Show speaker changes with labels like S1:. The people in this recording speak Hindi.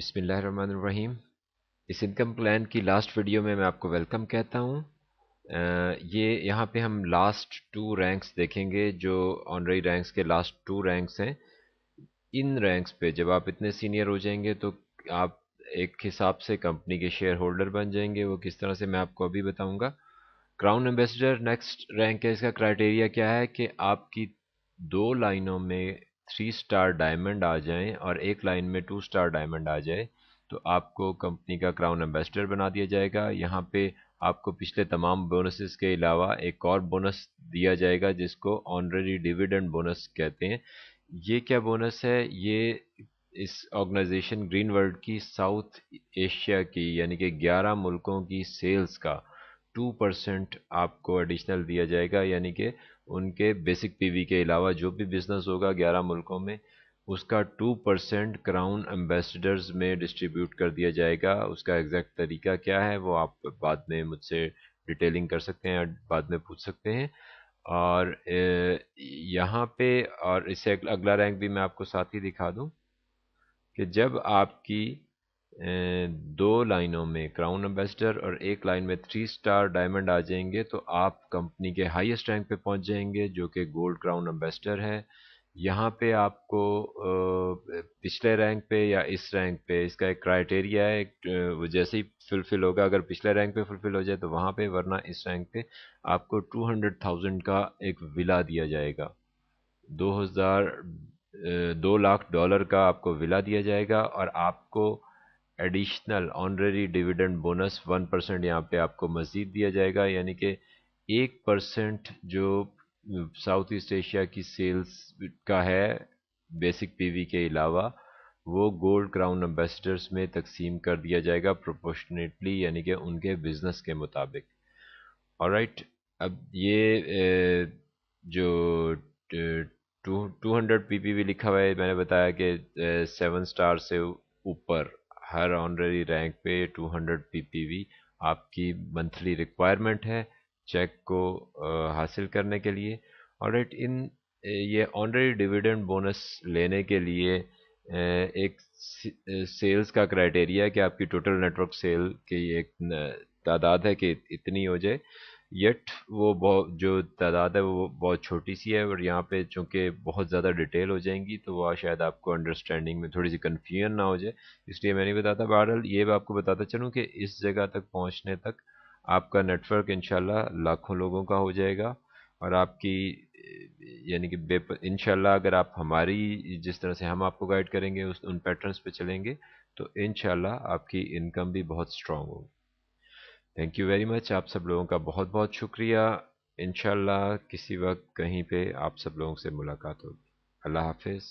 S1: बिसमीम इस इनकम प्लान की लास्ट वीडियो में मैं आपको वेलकम कहता हूँ ये यहाँ पे हम लास्ट टू रैंक्स देखेंगे जो ऑनरी रैंक्स के लास्ट टू रैंक्स हैं इन रैंक्स पे जब आप इतने सीनियर हो जाएंगे तो आप एक हिसाब से कंपनी के शेयर होल्डर बन जाएंगे वो किस तरह से मैं आपको अभी बताऊंगा क्राउन एम्बेसडर नेक्स्ट रैंक है इसका क्राइटेरिया क्या है कि आपकी दो लाइनों में थ्री स्टार डायमंड आ जाएं और एक लाइन में टू स्टार डायमंड आ जाए तो आपको कंपनी का क्राउन एम्बेसडर बना दिया जाएगा यहाँ पे आपको पिछले तमाम बोनसेस के अलावा एक और बोनस दिया जाएगा जिसको ऑनरेरी डिविडेंड बोनस कहते हैं ये क्या बोनस है ये इस ऑर्गेनाइजेशन ग्रीन वर्ल्ड की साउथ एशिया की यानी कि 11 मुल्कों की सेल्स का 2 परसेंट आपको एडिशनल दिया जाएगा यानी कि उनके बेसिक पीवी के अलावा जो भी बिज़नेस होगा ग्यारह मुल्कों में उसका टू परसेंट क्राउन एम्बेसडर्स में डिस्ट्रीब्यूट कर दिया जाएगा उसका एग्जैक्ट तरीका क्या है वो आप बाद में मुझसे डिटेलिंग कर सकते हैं बाद में पूछ सकते हैं और यहाँ पे और इससे अगला रैंक भी मैं आपको साथ ही दिखा दूँ कि जब आपकी दो लाइनों में क्राउन एम्बेसडर और एक लाइन में थ्री स्टार डायमंड आ जाएंगे तो आप कंपनी के हाईएस्ट रैंक पे पहुंच जाएंगे जो कि गोल्ड क्राउन एम्बेसडर है यहाँ पे आपको पिछले रैंक पे या इस रैंक पे इसका एक क्राइटेरिया है वो जैसे ही फुलफिल होगा अगर पिछले रैंक पे फुलफिल हो जाए तो वहाँ पे वरना इस रैंक पे आपको टू हंड्रेड थाउजेंड का एक विला दिया जाएगा दो हज़ार दो लाख डॉलर का आपको विला दिया जाएगा और आपको additional honorary dividend bonus one percent यहाँ पर आपको मज़ीद दिया जाएगा यानी कि एक परसेंट जो साउथ ईस्ट एशिया की सेल्स का है बेसिक वी के अलावा वो गोल्ड क्राउन एम्बेसडर्स में तकसीम कर दिया जाएगा प्रोपोर्शनेटली यानी कि उनके बिज़नेस के मुताबिक और राइट अब ये जो two two hundred P P भी लिखा हुआ है मैंने बताया कि सेवन स्टार से ऊपर हर ऑनरेरी रैंक पे 200 पीपीवी आपकी मंथली रिक्वायरमेंट है चेक को आ, हासिल करने के लिए और एट इन ये ऑनरेरी डिविडेंड बोनस लेने के लिए एक सेल्स का क्राइटेरिया कि आपकी टोटल नेटवर्क सेल की एक तादाद है कि इतनी हो जाए येट वो बहुत जो तादाद है वो बहुत छोटी सी है और यहाँ पे चूँकि बहुत ज़्यादा डिटेल हो जाएंगी तो वह शायद आपको अंडरस्टैंडिंग में थोड़ी सी कन्फ्यूजन ना हो जाए इसलिए मैं नहीं बताता बहरहाल ये भी आपको बताता चलूँ कि इस जगह तक पहुँचने तक आपका नेटवर्क इन लाखों लोगों का हो जाएगा और आपकी यानी कि बेप इन अगर आप हमारी जिस तरह से हम आपको गाइड करेंगे उस उन पैटर्न्स पे चलेंगे तो इन आपकी इनकम भी बहुत स्ट्रांग होगी थैंक यू वेरी मच आप सब लोगों का बहुत बहुत शुक्रिया इनशाला किसी वक्त कहीं पे आप सब लोगों से मुलाकात होगी अल्लाह हाफिज़